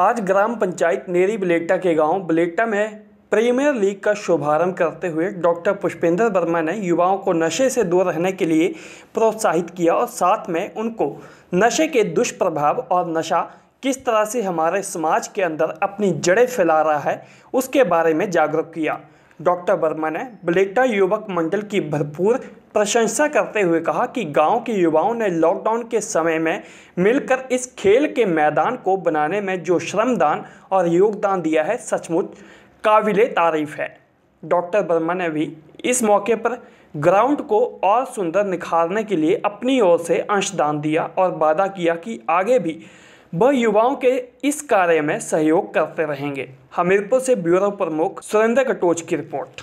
आज ग्राम पंचायत नेरी बलेटा के गांव बलेटा में प्रीमियर लीग का शुभारंभ करते हुए डॉक्टर पुष्पेंद्र वर्मा ने युवाओं को नशे से दूर रहने के लिए प्रोत्साहित किया और साथ में उनको नशे के दुष्प्रभाव और नशा किस तरह से हमारे समाज के अंदर अपनी जड़ें फैला रहा है उसके बारे में जागरूक किया डॉक्टर वर्मा ने बलेटा युवक मंडल की भरपूर प्रशंसा करते हुए कहा कि गांव के युवाओं ने लॉकडाउन के समय में मिलकर इस खेल के मैदान को बनाने में जो श्रमदान और योगदान दिया है सचमुच काबिल तारीफ है डॉक्टर वर्मा ने भी इस मौके पर ग्राउंड को और सुंदर निखारने के लिए अपनी ओर से अंशदान दिया और वादा किया कि आगे भी वह युवाओं के इस कार्य में सहयोग करते रहेंगे हमीरपुर से ब्यूरो प्रमुख सुरेंद्र कटोच की रिपोर्ट